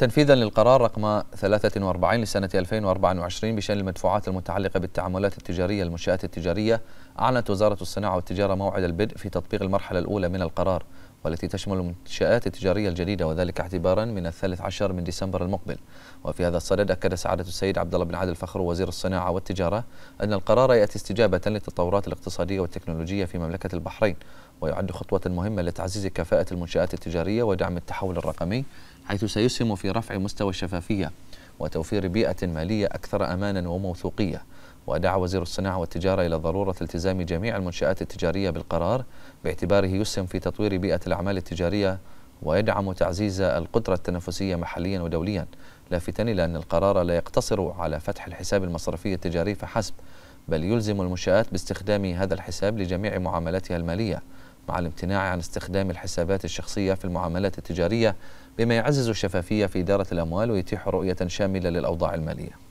تنفيذا للقرار رقم 43 لسنة 2024 بشأن المدفوعات المتعلقة بالتعاملات التجارية المنشآت التجارية أعلنت وزارة الصناعة والتجارة موعد البدء في تطبيق المرحلة الأولى من القرار والتي تشمل المنشآت التجارية الجديدة وذلك اعتبارا من الثالث عشر من ديسمبر المقبل وفي هذا الصدد أكد سعادة السيد عبد الله بن عادل الفخر وزير الصناعة والتجارة أن القرار يأتي استجابة للتطورات الاقتصادية والتكنولوجية في مملكة البحرين ويعد خطوة مهمة لتعزيز كفاءة المنشآت التجارية ودعم التحول الرقمي حيث سيسهم في رفع مستوى الشفافية وتوفير بيئة مالية أكثر أمانا وموثوقية ودعا وزير الصناعة والتجارة إلى ضرورة التزام جميع المنشآت التجارية بالقرار باعتباره يسهم في تطوير بيئة الأعمال التجارية ويدعم تعزيز القدرة التنافسية محليا ودوليا لافتا إلى أن القرار لا يقتصر على فتح الحساب المصرفي التجاري فحسب بل يلزم المنشآت باستخدام هذا الحساب لجميع معاملاتها المالية مع الامتناع عن استخدام الحسابات الشخصية في المعاملات التجارية بما يعزز الشفافية في إدارة الأموال ويتيح رؤية شاملة للأوضاع المالية